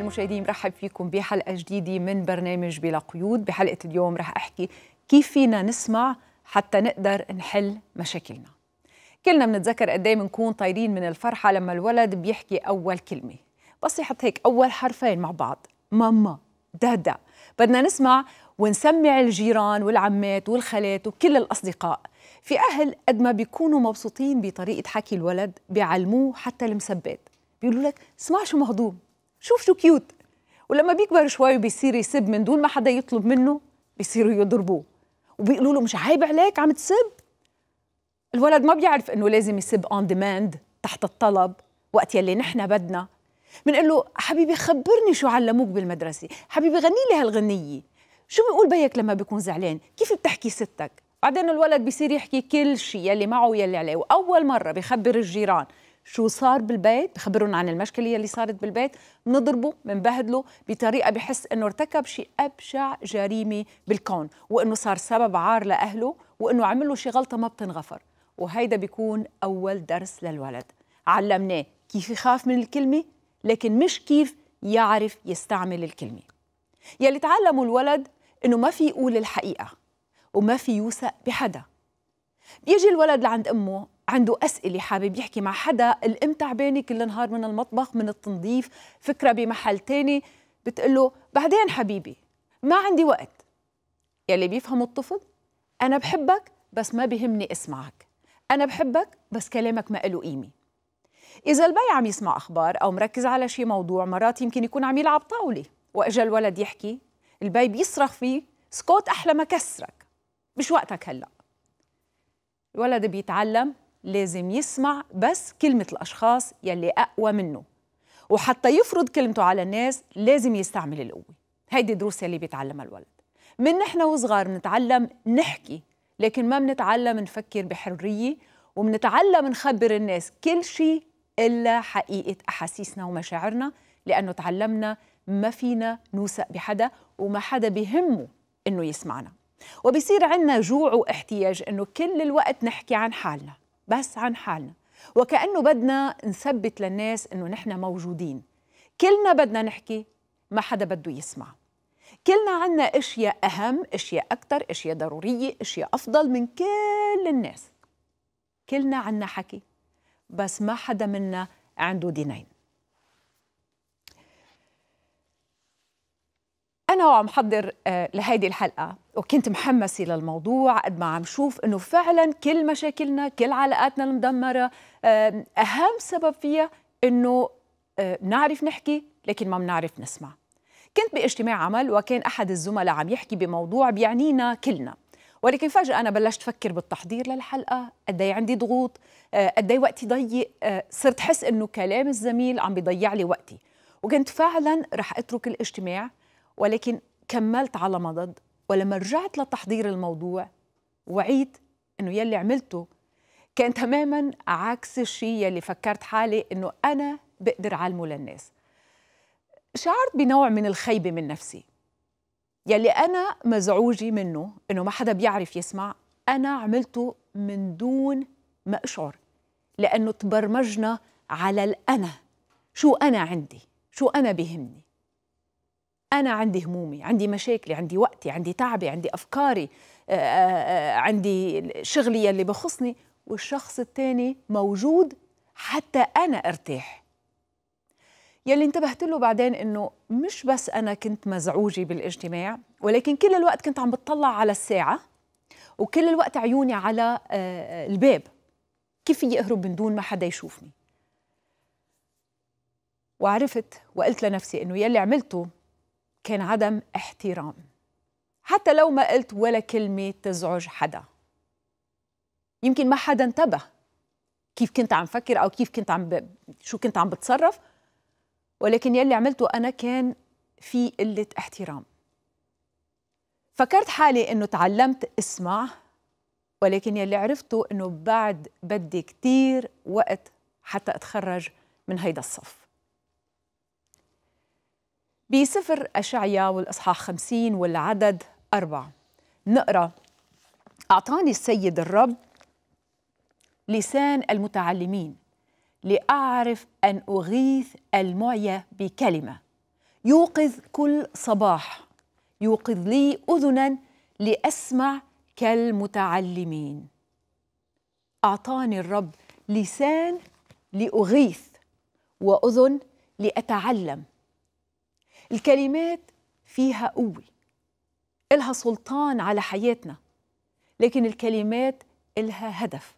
أعزائي المشاهدين مرحب فيكم بحلقة جديدة من برنامج بلا قيود بحلقة اليوم رح أحكي كيف فينا نسمع حتى نقدر نحل مشاكلنا كلنا بنتذكر قد ايه بنكون طايرين من الفرحة لما الولد بيحكي أول كلمة بس يحط هيك أول حرفين مع بعض ماما دادا بدنا نسمع ونسمع الجيران والعمات والخالات وكل الأصدقاء في أهل قد ما بيكونوا مبسوطين بطريقة حكي الولد بيعلموه حتى المسبات بيقولوا لك اسمع شو مهضوم شوف شو كيوت ولما بيكبر شوي وبيصير يسب من دون ما حدا يطلب منه بيصيروا يضربوه وبيقولوا له مش عيب عليك عم تسب الولد ما بيعرف انه لازم يسب اون ديماند تحت الطلب وقت يلي نحن بدنا بنقول له حبيبي خبرني شو علموك بالمدرسه حبيبي غني لي هالغنيه شو بيقول بيك لما بيكون زعلان كيف بتحكي ستك بعدين الولد بيصير يحكي كل شيء يلي معه يلي عليه واول مره بخبر الجيران شو صار بالبيت بخبرهم عن المشكله اللي صارت بالبيت بنضربه بنبهدله بطريقه بحس انه ارتكب شيء ابشع جريمه بالكون وانه صار سبب عار لاهله وانه عمل له غلطه ما بتنغفر وهيدا بيكون اول درس للولد علمناه كيف يخاف من الكلمه لكن مش كيف يعرف يستعمل الكلمه يلي تعلمه الولد انه ما في يقول الحقيقه وما في يوثق بحدا بيجي الولد لعند امه عنده أسئلة حابب يحكي مع حدا الأم تعبانة كل نهار من المطبخ من التنظيف فكرة بمحل تاني بتقول له بعدين حبيبي ما عندي وقت يلي بيفهم الطفل أنا بحبك بس ما بهمني اسمعك أنا بحبك بس كلامك ما له قيمة إذا البي عم يسمع أخبار أو مركز على شي موضوع مرات يمكن يكون عم يلعب طاولة وإجا الولد يحكي البي بيصرخ فيه سكوت أحلى ما كسرك مش وقتك هلأ الولد بيتعلم لازم يسمع بس كلمة الأشخاص يلي أقوى منه وحتى يفرض كلمته على الناس لازم يستعمل القوة هيدي دروس يلي بيتعلمها الولد من نحن وصغار بنتعلم نحكي لكن ما بنتعلم نفكر بحرية وبنتعلم نخبر الناس كل شيء إلا حقيقة أحاسيسنا ومشاعرنا لأنه تعلمنا ما فينا نوثق بحدا وما حدا بهمه إنه يسمعنا وبصير عنا جوع واحتياج إنه كل الوقت نحكي عن حالنا بس عن حالنا وكأنه بدنا نثبت للناس إنه نحن موجودين كلنا بدنا نحكي ما حدا بده يسمع كلنا عنا اشياء اهم اشياء اكثر اشياء ضروريه اشياء افضل من كل الناس كلنا عنا حكي بس ما حدا منا عنده دينين أنا وعم حضر آه، لهيدي الحلقة وكنت محمسة للموضوع قد ما عم شوف إنه فعلا كل مشاكلنا كل علاقاتنا المدمرة آه، أهم سبب فيها إنه بنعرف آه، نحكي لكن ما بنعرف نسمع كنت باجتماع عمل وكان أحد الزملاء عم يحكي بموضوع بيعنينا كلنا ولكن فجأة أنا بلشت أفكر بالتحضير للحلقة قد إيه عندي ضغوط قد إيه وقتي ضيق صرت حس إنه كلام الزميل عم بيضيع لي وقتي وكنت فعلا رح أترك الاجتماع ولكن كملت على مضض ولما رجعت لتحضير الموضوع وعيت انه يلي عملته كان تماما عكس الشيء يلي فكرت حالي انه انا بقدر اعلمه للناس شعرت بنوع من الخيبه من نفسي يلي انا مزعوجه منه انه ما حدا بيعرف يسمع انا عملته من دون ما اشعر لانه تبرمجنا على الانا شو انا عندي شو انا بهمني أنا عندي همومي عندي مشاكلي عندي وقتي عندي تعبي عندي أفكاري آه، آه، آه، عندي شغلي اللي بخصني والشخص الثاني موجود حتى أنا أرتاح يلي انتبهت له بعدين انه مش بس انا كنت مزعوجه بالاجتماع ولكن كل الوقت كنت عم بتطلع على الساعه وكل الوقت عيوني على الباب كيف يهرب من دون ما حدا يشوفني وعرفت وقلت لنفسي انه يلي عملته كان عدم احترام حتى لو ما قلت ولا كلمة تزعج حدا يمكن ما حدا انتبه كيف كنت عم فكر أو كيف كنت عم ب... شو كنت عم بتصرف ولكن يلي عملته أنا كان في قلة احترام فكرت حالي أنه تعلمت اسمع ولكن يلي عرفته أنه بعد بدي كتير وقت حتى أتخرج من هيدا الصف بسفر أشعيا والإصحاح 50 والعدد أربعة نقرأ أعطاني السيد الرب لسان المتعلمين لأعرف أن أغيث المعية بكلمة يوقظ كل صباح يوقظ لي أذنا لأسمع كالمتعلمين أعطاني الرب لسان لأغيث وأذن لأتعلم الكلمات فيها قوة إلها سلطان على حياتنا لكن الكلمات إلها هدف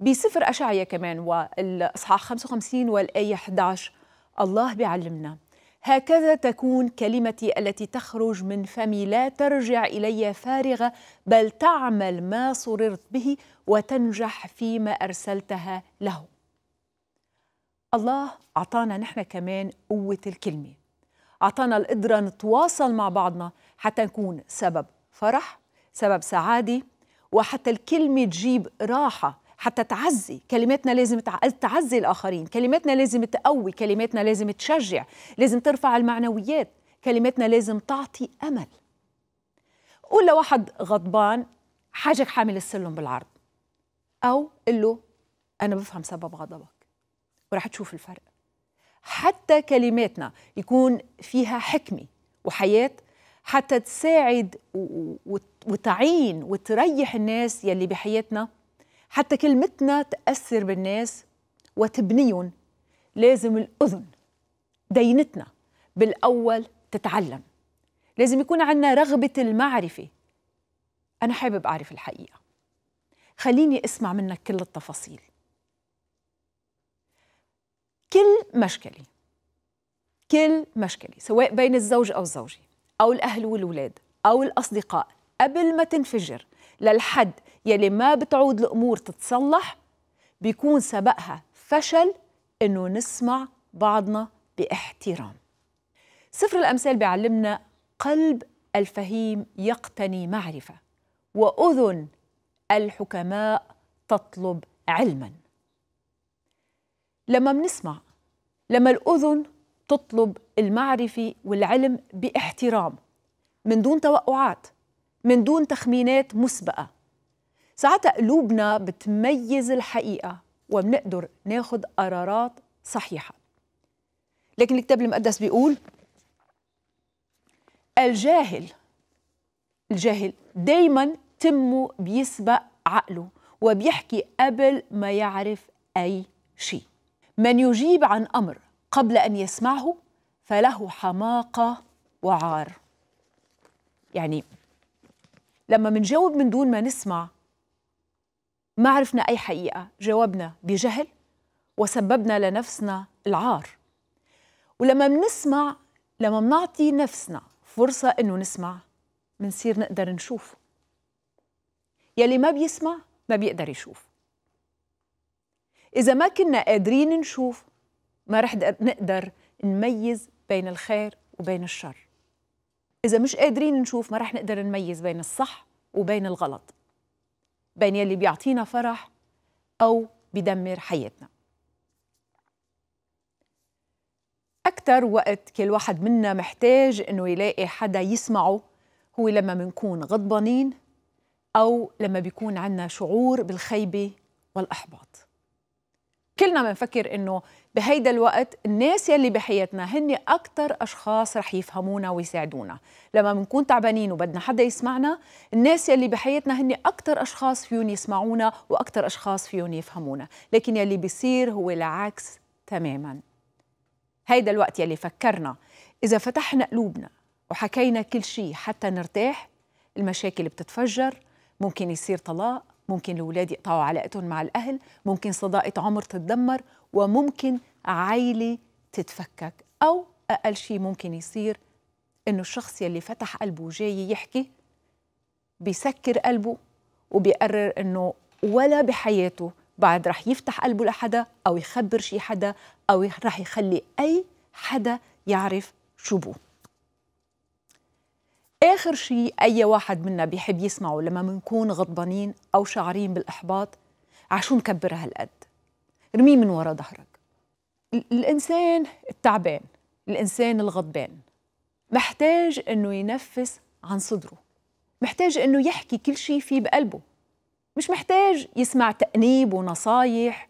بسفر أشعيا كمان والإصحاح 55 والآية 11 الله بيعلمنا هكذا تكون كلمتي التي تخرج من فمي لا ترجع الي فارغه بل تعمل ما سررت به وتنجح فيما ارسلتها له الله اعطانا نحن كمان قوه الكلمه أعطانا القدرة نتواصل مع بعضنا حتى نكون سبب فرح سبب سعادة وحتى الكلمة تجيب راحة حتى تعزي كلماتنا لازم تعزي الآخرين كلماتنا لازم تقوي كلماتنا لازم تشجع لازم ترفع المعنويات كلماتنا لازم تعطي أمل قول لواحد غضبان حاجك حامل السلم بالعرض أو قل له أنا بفهم سبب غضبك ورح تشوف الفرق حتى كلماتنا يكون فيها حكمه وحياه حتى تساعد وتعين وتريح الناس يلي بحياتنا حتى كلمتنا تأثر بالناس وتبنيهم لازم الأذن دينتنا بالأول تتعلم لازم يكون عندنا رغبة المعرفة أنا حابب أعرف الحقيقة خليني أسمع منك كل التفاصيل كل مشكلة كل مشكلة سواء بين الزوج أو الزوجة أو الأهل والولاد أو الأصدقاء قبل ما تنفجر للحد يلي ما بتعود الأمور تتصلح بيكون سبقها فشل إنه نسمع بعضنا باحترام سفر الأمثال بيعلمنا قلب الفهيم يقتني معرفة وأذن الحكماء تطلب علماً لما بنسمع لما الأذن تطلب المعرفة والعلم باحترام من دون توقعات من دون تخمينات مسبقة ساعتها قلوبنا بتميز الحقيقة وبنقدر ناخد قرارات صحيحة لكن الكتاب المقدس بيقول الجاهل الجاهل دايما تمه بيسبق عقله وبيحكي قبل ما يعرف أي شيء من يجيب عن امر قبل ان يسمعه فله حماقه وعار يعني لما منجاوب من دون ما نسمع ما عرفنا اي حقيقه جاوبنا بجهل وسببنا لنفسنا العار ولما منسمع لما منعطي نفسنا فرصه انه نسمع بنصير نقدر نشوف يلي ما بيسمع ما بيقدر يشوف إذا ما كنا قادرين نشوف ما رح نقدر نميز بين الخير وبين الشر إذا مش قادرين نشوف ما رح نقدر نميز بين الصح وبين الغلط بين يلي بيعطينا فرح أو بدمر حياتنا أكثر وقت كل واحد منا محتاج إنه يلاقي حدا يسمعه هو لما منكون غضبانين أو لما بيكون عندنا شعور بالخيبة والإحباط كلنا بنفكر انه بهيدا الوقت الناس يلي بحياتنا هن اكثر اشخاص رح يفهمونا ويساعدونا لما بنكون تعبانين وبدنا حدا يسمعنا الناس يلي بحياتنا هن اكثر اشخاص فيهم يسمعونا واكثر اشخاص فيهم يفهمونا لكن يلي بيصير هو العكس تماما هيدا الوقت يلي فكرنا اذا فتحنا قلوبنا وحكينا كل شيء حتى نرتاح المشاكل بتتفجر ممكن يصير طلاق ممكن الأولاد يقطعوا علاقتهم مع الأهل ممكن صداقة عمر تتدمر وممكن عائله تتفكك أو أقل شيء ممكن يصير إنه الشخص يلي فتح قلبه وجاي يحكي بيسكر قلبه وبيقرر إنه ولا بحياته بعد رح يفتح قلبه لحدا أو يخبر شي حدا أو رح يخلي أي حدا يعرف شو بوه اخر شيء اي واحد منا بيحب يسمعه لما بنكون غضبانين او شعرين بالاحباط عشو نكبر هالقد رمي من ورا ظهرك الانسان التعبان الانسان الغضبان محتاج انه ينفس عن صدره محتاج انه يحكي كل شيء فيه بقلبه مش محتاج يسمع تأنيب ونصايح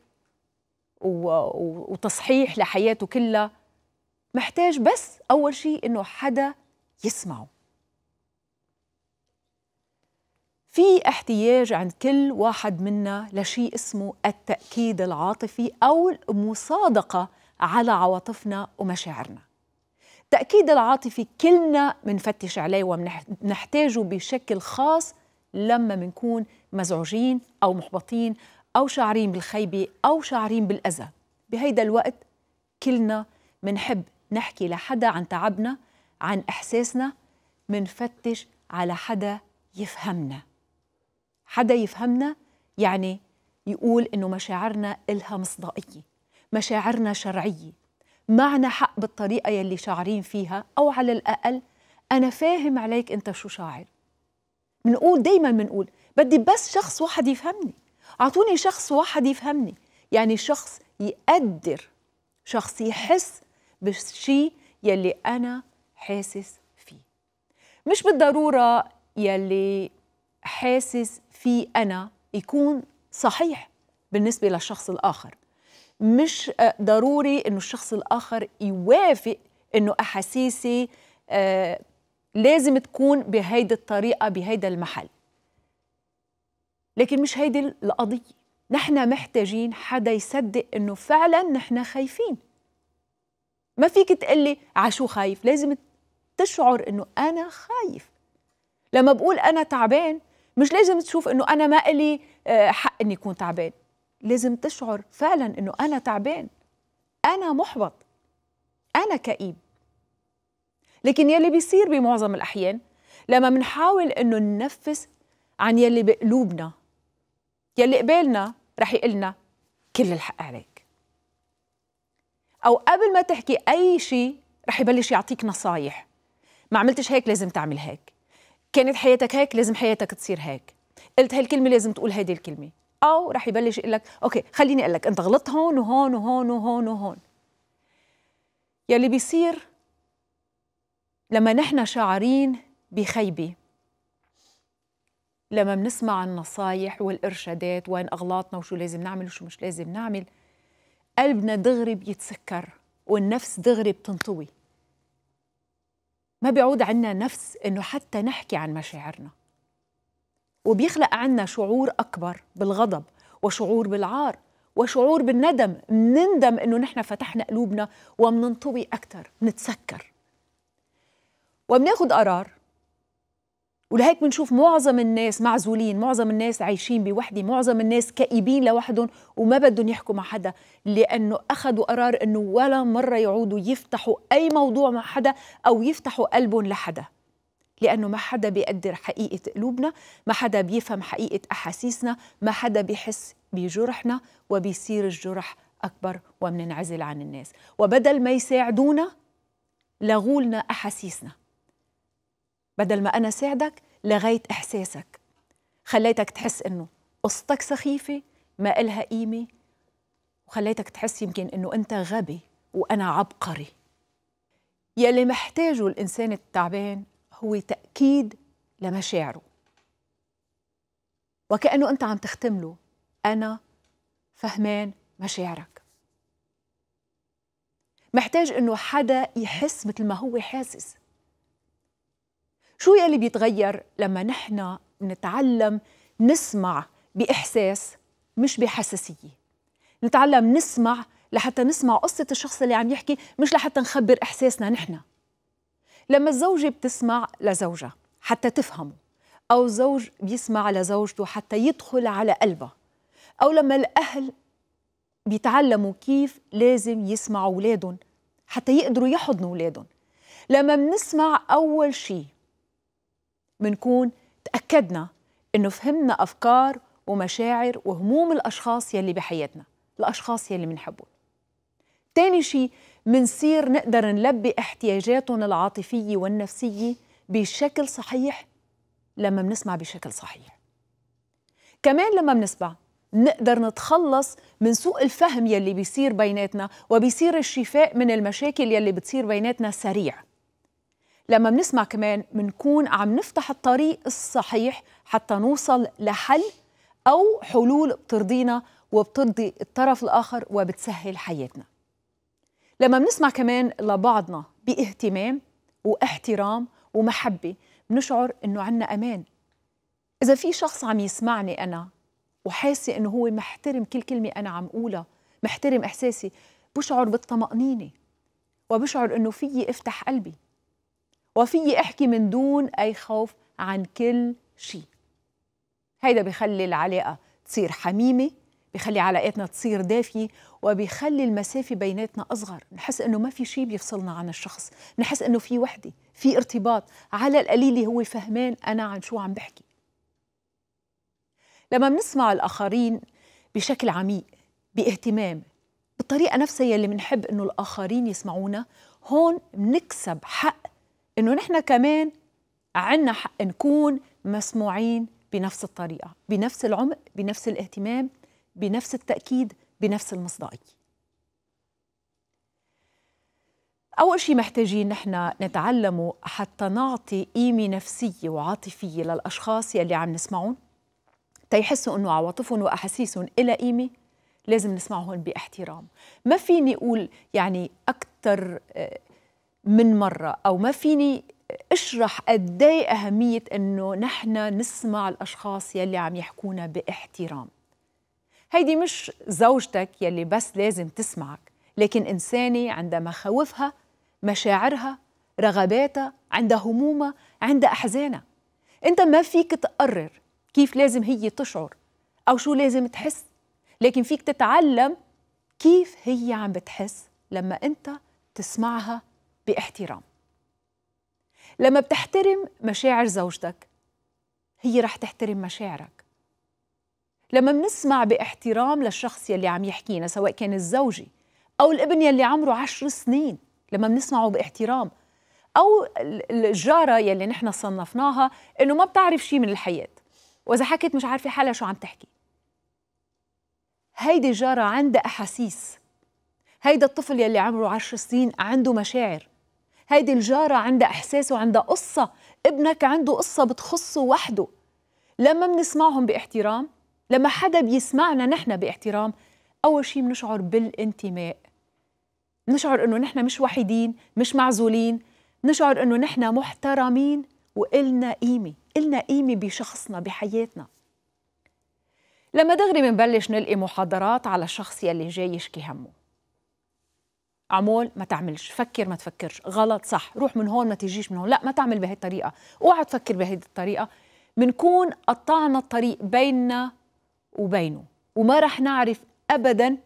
و... و... وتصحيح لحياته كلها محتاج بس أول شيء إنه حدا يسمعه في احتياج عند كل واحد منا لشيء اسمه التأكيد العاطفي أو المصادقة على عواطفنا ومشاعرنا التأكيد العاطفي كلنا منفتش عليه ومنحتاجه بشكل خاص لما منكون مزعوجين أو محبطين أو شاعرين بالخيبة أو شاعرين بالأذى بهيدا الوقت كلنا منحب نحكي لحدا عن تعبنا عن إحساسنا منفتش على حدا يفهمنا حدا يفهمنا يعني يقول إنه مشاعرنا إلها مصداقية مشاعرنا شرعية معنا حق بالطريقة يلي شاعرين فيها أو على الأقل أنا فاهم عليك أنت شو شاعر بنقول دايما بنقول بدي بس شخص واحد يفهمني أعطوني شخص واحد يفهمني يعني شخص يقدر شخص يحس بالشيء يلي أنا حاسس فيه مش بالضرورة يلي حاسس في أنا يكون صحيح بالنسبة للشخص الآخر مش ضروري إنه الشخص الآخر يوافق إنه أحاسيسي آه، لازم تكون بهيدي الطريقة بهيدا المحل لكن مش هيدي القضية نحن محتاجين حدا يصدق إنه فعلا نحن خايفين ما فيك تقلي عشو خايف لازم تشعر إنه أنا خايف لما بقول أنا تعبان مش لازم تشوف انه انا ما الي آه، حق اني اكون تعبان لازم تشعر فعلا انه انا تعبان انا محبط انا كئيب لكن يلي بيصير بمعظم الاحيان لما بنحاول انه ننفس عن يلي بقلوبنا يلي قبالنا رح يقلنا كل الحق عليك او قبل ما تحكي اي شيء رح يبلش يعطيك نصايح ما عملتش هيك لازم تعمل هيك كانت حياتك هيك لازم حياتك تصير هيك قلت هالكلمه لازم تقول هيدي الكلمه او رح يبلش يقول لك اوكي خليني اقول لك انت غلطت هون وهون وهون وهون وهون يلي بيصير لما نحن شاعرين بخيبه لما بنسمع النصايح والارشادات وين اغلاطنا وشو لازم نعمل وشو مش لازم نعمل قلبنا دغري بيتسكر والنفس دغري بتنطوي ما بيعود عنا نفس انه حتى نحكي عن مشاعرنا وبيخلق عنا شعور اكبر بالغضب وشعور بالعار وشعور بالندم منندم انه نحن فتحنا قلوبنا ومننطوي اكثر منتسكر وبناخذ قرار ولهيك بنشوف معظم الناس معزولين معظم الناس عايشين بوحده معظم الناس كئيبين لوحدهم وما بدهم يحكوا مع حدا لأنه أخذوا قرار أنه ولا مرة يعودوا يفتحوا أي موضوع مع حدا أو يفتحوا قلبهم لحدا لأنه ما حدا بيقدر حقيقة قلوبنا ما حدا بيفهم حقيقة أحاسيسنا ما حدا بيحس بجرحنا وبيصير الجرح أكبر ومننعزل عن الناس وبدل ما يساعدونا لغولنا أحاسيسنا بدل ما أنا ساعدك لغيت إحساسك خليتك تحس إنه قصتك سخيفة ما إلها قيمة وخليتك تحس يمكن إنه أنت غبي وأنا عبقري يلي محتاجه الإنسان التعبان هو تأكيد لمشاعره وكأنه أنت عم تختم له أنا فهمان مشاعرك محتاج إنه حدا يحس مثل ما هو حاسس شو يلي بيتغير لما نحن نتعلم نسمع بإحساس مش بحساسية نتعلم نسمع لحتى نسمع قصة الشخص اللي عم يحكي مش لحتى نخبر إحساسنا نحن لما الزوجة بتسمع لزوجها حتى تفهمه أو الزوج بيسمع لزوجته حتى يدخل على قلبها أو لما الأهل بيتعلموا كيف لازم يسمعوا أولادهم حتى يقدروا يحضنوا أولادهم لما بنسمع أول شيء بنكون تأكدنا إنه فهمنا أفكار ومشاعر وهموم الأشخاص يلي بحياتنا الأشخاص يلي منحبهم تاني شي منصير نقدر نلبي احتياجاتهم العاطفية والنفسية بشكل صحيح لما منسمع بشكل صحيح كمان لما منسمع نقدر نتخلص من سوء الفهم يلي بيصير بيناتنا وبيصير الشفاء من المشاكل يلي بتصير بيناتنا سريع لما بنسمع كمان بنكون عم نفتح الطريق الصحيح حتى نوصل لحل أو حلول بترضينا وبترضي الطرف الآخر وبتسهل حياتنا لما بنسمع كمان لبعضنا باهتمام واحترام ومحبة بنشعر إنه عنا أمان إذا في شخص عم يسمعني أنا وحاسة إنه هو محترم كل كلمة أنا عم قولها محترم إحساسي بشعر بالطمأنينة وبشعر إنه فيي أفتح قلبي وفي احكي من دون اي خوف عن كل شيء هيدا بخلي العلاقه تصير حميمه بخلي علاقاتنا تصير دافية وبخلي المسافة بيناتنا أصغر نحس أنه ما في شيء بيفصلنا عن الشخص نحس أنه في وحدة في ارتباط على القليل هو فهمان أنا عن شو عم بحكي لما بنسمع الآخرين بشكل عميق باهتمام بالطريقة نفسها يلي بنحب أنه الآخرين يسمعونا هون بنكسب حق انه نحن كمان عنا حق نكون مسموعين بنفس الطريقه بنفس العمق بنفس الاهتمام بنفس التاكيد بنفس المصداقيه أول شيء محتاجين نحن نتعلمه حتى نعطي قيمة نفسية وعاطفية للأشخاص يلي عم نسمعهم تيحسوا أنه عواطفهم وأحاسيسهم إلى قيمة لازم نسمعهم باحترام ما فيني أقول يعني أكثر آه، من مرة أو ما فيني اشرح قد إيه أهمية أنه نحن نسمع الأشخاص يلي عم يحكونا باحترام هيدي مش زوجتك يلي بس لازم تسمعك لكن إنسانة عندها مخاوفها مشاعرها رغباتها عندها همومها عندها أحزانها أنت ما فيك تقرر كيف لازم هي تشعر أو شو لازم تحس لكن فيك تتعلم كيف هي عم بتحس لما أنت تسمعها باحترام لما بتحترم مشاعر زوجتك هي رح تحترم مشاعرك لما بنسمع باحترام للشخص يلي عم يحكينا سواء كان الزوجي أو الابن يلي عمره عشر سنين لما بنسمعه باحترام أو الجارة يلي نحن صنفناها إنه ما بتعرف شيء من الحياة وإذا حكت مش عارفة حالها شو عم تحكي هيدي جارة عندها أحاسيس هيدا الطفل يلي عمره عشر سنين عنده مشاعر هيدي الجارة عندها إحساس وعندها قصة ابنك عنده قصة بتخصه وحده لما بنسمعهم باحترام لما حدا بيسمعنا نحن باحترام أول شيء بنشعر بالانتماء بنشعر إنه نحن مش وحيدين مش معزولين بنشعر إنه نحن محترمين وإلنا قيمة إلنا قيمة بشخصنا بحياتنا لما دغري بنبلش نلقي محاضرات على الشخص يلي جاي يشكي همه عمول ما تعملش فكر ما تفكرش غلط صح روح من هون ما تيجيش من هون لا ما تعمل بهي الطريقة اوعى تفكر بهي الطريقة بنكون قطعنا الطريق بيننا وبينه وما رح نعرف أبدا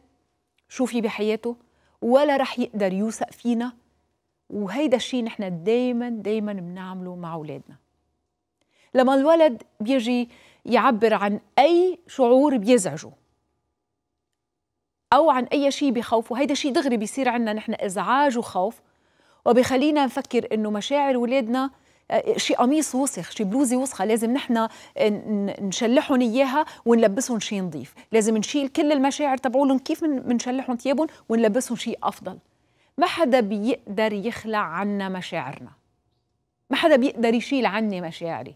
شو في بحياته ولا رح يقدر يوثق فينا وهيدا الشيء نحن دايما دايما بنعمله مع أولادنا لما الولد بيجي يعبر عن أي شعور بيزعجه او عن اي شيء بخوف وهيدا شيء دغري بيصير عندنا نحن ازعاج وخوف وبخلينا نفكر انه مشاعر ولادنا آه، شيء قميص وسخ شيء بلوزه وسخه لازم نحن نشلحهم اياها ونلبسهم شيء نظيف لازم نشيل كل المشاعر تبعولهم كيف بنشلحهم ثيابهم ونلبسهم شيء افضل ما حدا بيقدر يخلع عنا مشاعرنا ما حدا بيقدر يشيل عني مشاعري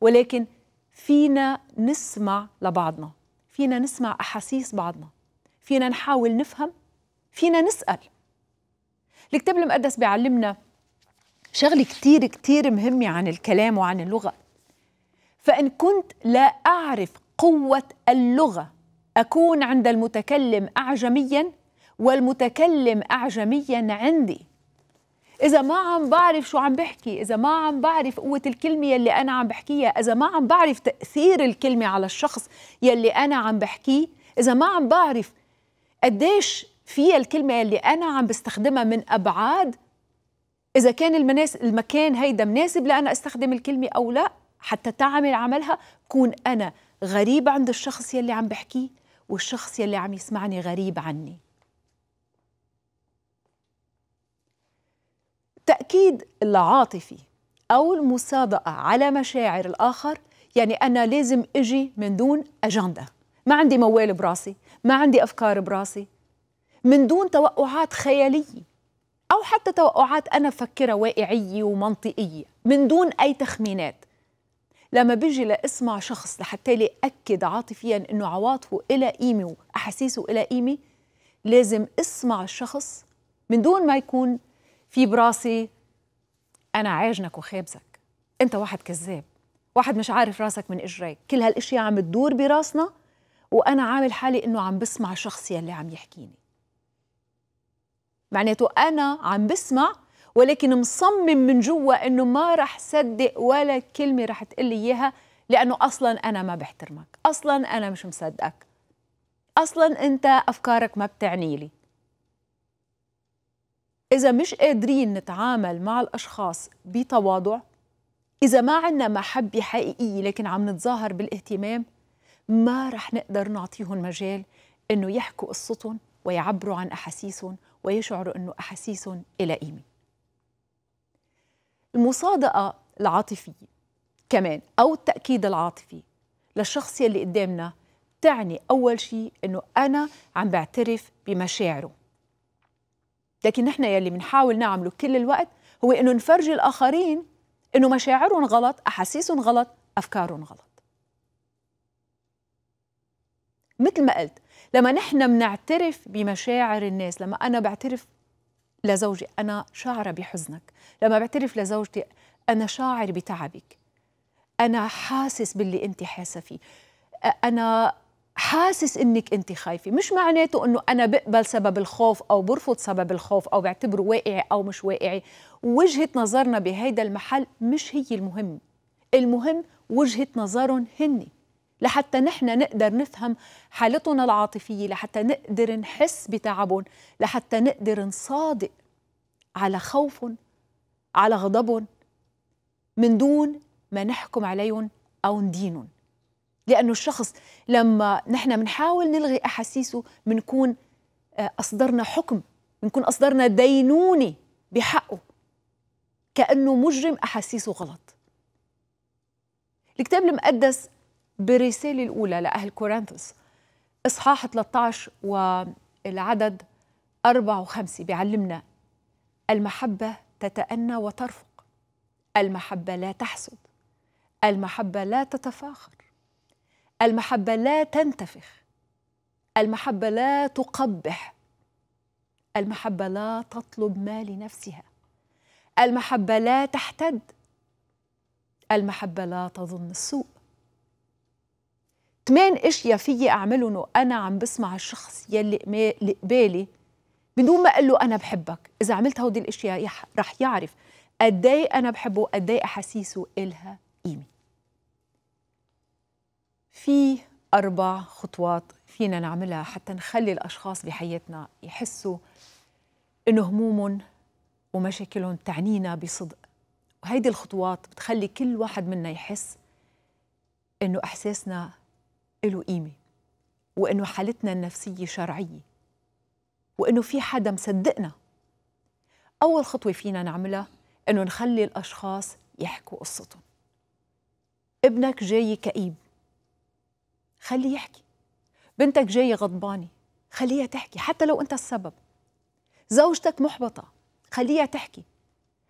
ولكن فينا نسمع لبعضنا فينا نسمع احاسيس بعضنا فينا نحاول نفهم فينا نسأل الكتاب المقدس بيعلمنا شغلة كتير كتير مهمة عن الكلام وعن اللغة فإن كنت لا أعرف قوة اللغة أكون عند المتكلم أعجميا والمتكلم أعجميا عندي إذا ما عم بعرف شو عم بحكي إذا ما عم بعرف قوة الكلمة يلي أنا عم بحكيها إذا ما عم بعرف تأثير الكلمة على الشخص يلي أنا عم بحكيه إذا ما عم بعرف قديش فيها الكلمة اللي أنا عم بستخدمها من أبعاد إذا كان المناس المكان هيدا مناسب لأنا أستخدم الكلمة أو لا حتى تعمل عملها كون أنا غريب عند الشخص يلي عم بحكيه والشخص يلي عم يسمعني غريب عني تأكيد العاطفي أو المصادقة على مشاعر الآخر يعني أنا لازم أجي من دون أجندة ما عندي موال براسي ما عندي أفكار براسي من دون توقعات خيالية أو حتى توقعات أنا بفكرها واقعية ومنطقية من دون أي تخمينات لما بيجي لأسمع شخص لحتى لي أكد عاطفيا أنه عواطفه إلى قيمة وأحاسيسه إلى قيمة لازم اسمع الشخص من دون ما يكون في براسي أنا عاجنك وخابزك أنت واحد كذاب واحد مش عارف راسك من إجريك كل هالأشياء عم تدور براسنا وانا عامل حالي انه عم بسمع شخص يلي عم يحكيني معناته انا عم بسمع ولكن مصمم من جوا انه ما رح صدق ولا كلمه رح تقلي اياها لانه اصلا انا ما بحترمك اصلا انا مش مصدقك اصلا انت افكارك ما بتعني لي اذا مش قادرين نتعامل مع الاشخاص بتواضع اذا ما عندنا محبه حقيقيه لكن عم نتظاهر بالاهتمام ما رح نقدر نعطيهم مجال انه يحكوا قصتهم ويعبروا عن احاسيسهم ويشعروا انه احاسيسهم إلى قيمه. المصادقه العاطفيه كمان او التاكيد العاطفي للشخص يلي قدامنا تعني اول شيء انه انا عم بعترف بمشاعره. لكن نحن يلي بنحاول نعمله كل الوقت هو انه نفرجي الاخرين انه مشاعرهم غلط، احاسيسهم غلط، افكارهم غلط. مثل ما قلت لما نحن بنعترف بمشاعر الناس لما أنا بعترف لزوجي أنا شاعرة بحزنك لما بعترف لزوجتي أنا شاعر بتعبك أنا حاسس باللي أنت حاسة فيه أنا حاسس انك انت خايفه مش معناته انه انا بقبل سبب الخوف او برفض سبب الخوف او بعتبره واقعي او مش واقعي وجهه نظرنا بهيدا المحل مش هي المهم المهم وجهه نظرهم هني لحتى نحن نقدر نفهم حالتنا العاطفية لحتى نقدر نحس بتعبهم لحتى نقدر نصادق على خوفهم على غضبهم من دون ما نحكم عليهم أو ندينهم لأنه الشخص لما نحن بنحاول نلغي أحاسيسه بنكون آه، أصدرنا حكم بنكون أصدرنا دينونة بحقه كأنه مجرم أحاسيسه غلط الكتاب المقدس بالرسالة الأولى لأهل كورنثوس إصحاح 13 والعدد 4 و5 بيعلمنا المحبة تتأنى وترفق المحبة لا تحسد المحبة لا تتفاخر المحبة لا تنتفخ المحبة لا تقبح المحبة لا تطلب ما لنفسها المحبة لا تحتد المحبة لا تظن السوء ثمان اشياء فيي اعملهم وانا عم بسمع الشخص يلي قبالي بدون ما اقول له انا بحبك اذا عملت هودي الاشياء رح يعرف قد انا بحبه قد ايه احاسيسه الها قيمه في اربع خطوات فينا نعملها حتى نخلي الاشخاص بحياتنا يحسوا انه همومهم ومشاكلهم تعنينا بصدق وهيدي الخطوات بتخلي كل واحد منا يحس انه احساسنا له قيمة وإنه حالتنا النفسية شرعية وإنه في حدا مصدقنا أول خطوة فينا نعملها إنه نخلي الأشخاص يحكوا قصتهم ابنك جاي كئيب خليه يحكي بنتك جاي غضبانة خليها تحكي حتى لو أنت السبب زوجتك محبطة خليها تحكي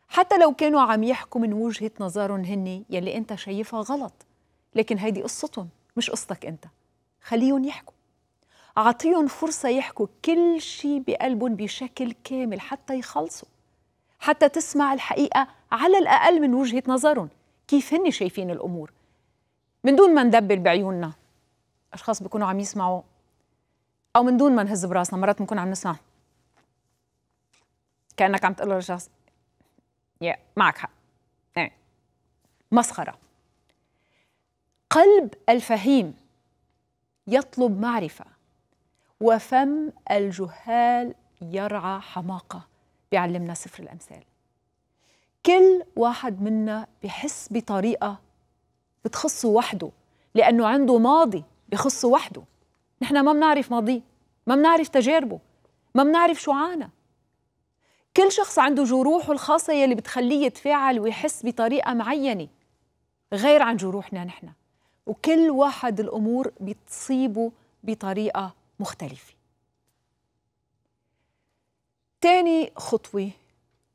حتى لو كانوا عم يحكوا من وجهة نظرهم هن يلي أنت شايفها غلط لكن هيدي قصتهم مش قصتك انت خليهم يحكوا أعطيهم فرصة يحكوا كل شيء بقلبهم بشكل كامل حتى يخلصوا حتى تسمع الحقيقة على الأقل من وجهة نظرهم كيف هن شايفين الأمور من دون ما ندبل بعيوننا أشخاص بيكونوا عم يسمعوا أو من دون ما نهز براسنا مرات بنكون عم نسمع كأنك عم تقول لشخص يا معك حق ايه مسخرة قلب الفهيم يطلب معرفه وفم الجهال يرعى حماقه بيعلمنا سفر الامثال كل واحد منا بحس بطريقه بتخصه وحده لانه عنده ماضي بخصه وحده نحن ما بنعرف ماضيه ما بنعرف تجاربه ما بنعرف شو عانى كل شخص عنده جروحه الخاصة يلي بتخليه يتفاعل ويحس بطريقة معينة غير عن جروحنا نحن وكل واحد الأمور بتصيبه بطريقة مختلفة تاني خطوة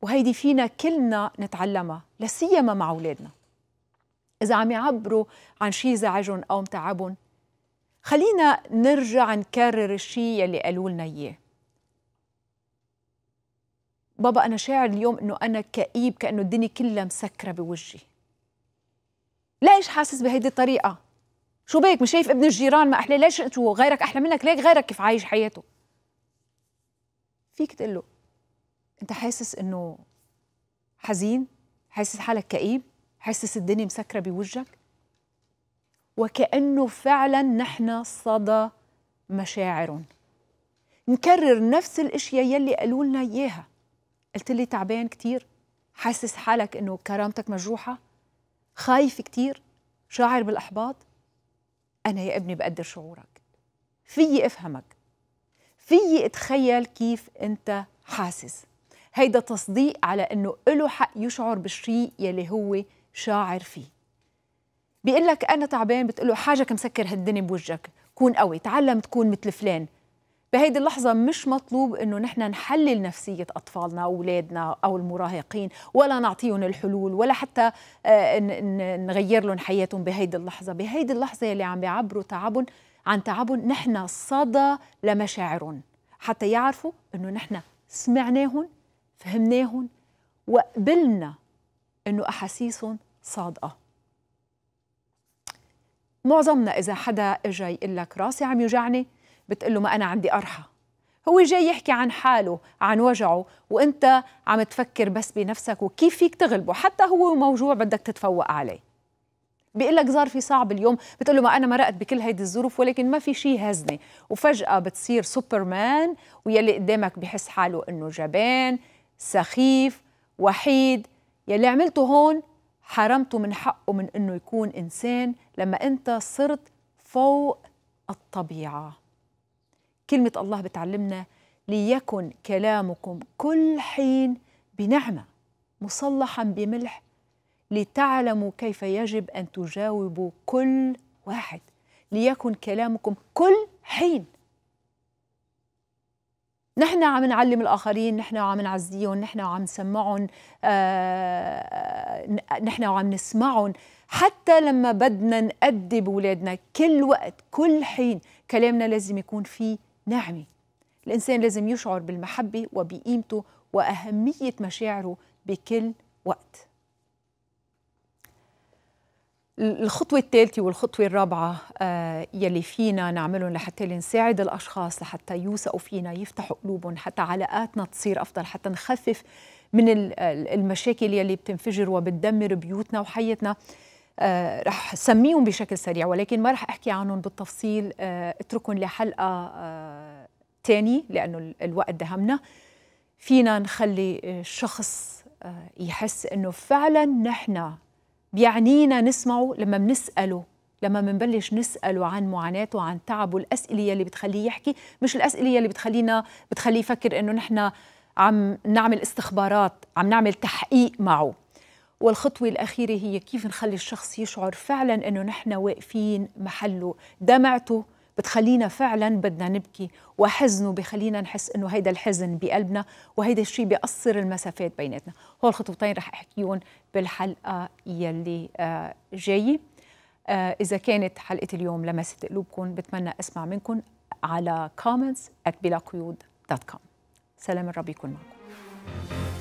وهيدي فينا كلنا نتعلمها لسيما مع أولادنا إذا عم يعبروا عن شيء زعجهم أو متعبهم خلينا نرجع نكرر الشيء يلي قالوا لنا إياه بابا أنا شاعر اليوم إنه أنا كئيب كأنه الدنيا كلها مسكرة بوجهي ليش حاسس بهيدي الطريقة؟ شو بيك مش شايف ابن الجيران ما احلى ليش انت غيرك احلى منك ليك غيرك كيف عايش حياته فيك تقول له انت حاسس انه حزين حاسس حالك كئيب حاسس الدنيا مسكره بوجهك وكانه فعلا نحن صدى مشاعرهم نكرر نفس الاشياء يلي قالوا لنا اياها قلت لي تعبان كثير حاسس حالك انه كرامتك مجروحه خايف كثير شاعر بالاحباط أنا يا ابني بقدر شعورك فيي أفهمك فيي أتخيل كيف أنت حاسس هيدا تصديق على أنه إله حق يشعر بالشيء يلي هو شاعر فيه بيقول لك أنا تعبان بتقول له حاجك مسكر هالدنيا بوجهك كون قوي تعلم تكون مثل فلان بهيدي اللحظة مش مطلوب إنه نحن نحلل نفسية أطفالنا أولادنا أو المراهقين ولا نعطيهم الحلول ولا حتى آه، نغير لهم حياتهم بهيدي اللحظة بهيدي اللحظة اللي عم بيعبروا تعبهم عن تعبهم نحن صدى لمشاعرهم حتى يعرفوا إنه نحن سمعناهم فهمناهم وقبلنا إنه أحاسيسهم صادقة معظمنا إذا حدا اجى يقول لك راسي عم يوجعني بتقول له ما أنا عندي أرحى هو جاي يحكي عن حاله عن وجعه وانت عم تفكر بس بنفسك وكيف فيك تغلبه حتى هو موجوع بدك تتفوق عليه بيقول لك ظرفي صعب اليوم بتقول له ما انا مرقت بكل هيدي الظروف ولكن ما في شيء هزني وفجاه بتصير سوبرمان ويلي قدامك بحس حاله انه جبان سخيف وحيد يلي عملته هون حرمته من حقه من انه يكون انسان لما انت صرت فوق الطبيعه كلمة الله بتعلمنا ليكن كلامكم كل حين بنعمة مصلحا بملح لتعلموا كيف يجب أن تجاوبوا كل واحد ليكن كلامكم كل حين نحن عم نعلم الآخرين نحن عم نعزيهم نحن عم نسمعهم آه، نحن عم نسمعهم حتى لما بدنا نأدب أولادنا كل وقت كل حين كلامنا لازم يكون فيه نعمه الإنسان لازم يشعر بالمحبة وبقيمته وأهمية مشاعره بكل وقت الخطوة الثالثة والخطوة الرابعة آه، يلي فينا نعملهم لحتى نساعد الأشخاص لحتى يوثقوا فينا يفتحوا قلوبهم حتى علاقاتنا تصير أفضل حتى نخفف من المشاكل يلي بتنفجر وبتدمر بيوتنا وحياتنا آه، رح سميهم بشكل سريع ولكن ما رح أحكي عنهم بالتفصيل آه، اتركهم لحلقة آه، تاني لأنه الوقت دهمنا فينا نخلي الشخص يحس أنه فعلا نحن بيعنينا نسمعه لما بنسأله لما بنبلش نسأله عن معاناته وعن تعبه الأسئلة اللي بتخليه يحكي مش الأسئلة اللي بتخلينا بتخليه يفكر أنه نحن عم نعمل استخبارات عم نعمل تحقيق معه والخطوة الأخيرة هي كيف نخلي الشخص يشعر فعلا أنه نحن واقفين محله دمعته بتخلينا فعلا بدنا نبكي وحزنه بخلينا نحس انه هيدا الحزن بقلبنا وهيدا الشيء بيقصر المسافات بيناتنا هول الخطوتين رح احكيهم بالحلقه يلي جاي آه، جايه آه، اذا كانت حلقه اليوم لمست قلوبكم بتمنى اسمع منكم على comments at بلاقيود دوت كوم سلام الرب يكون معكم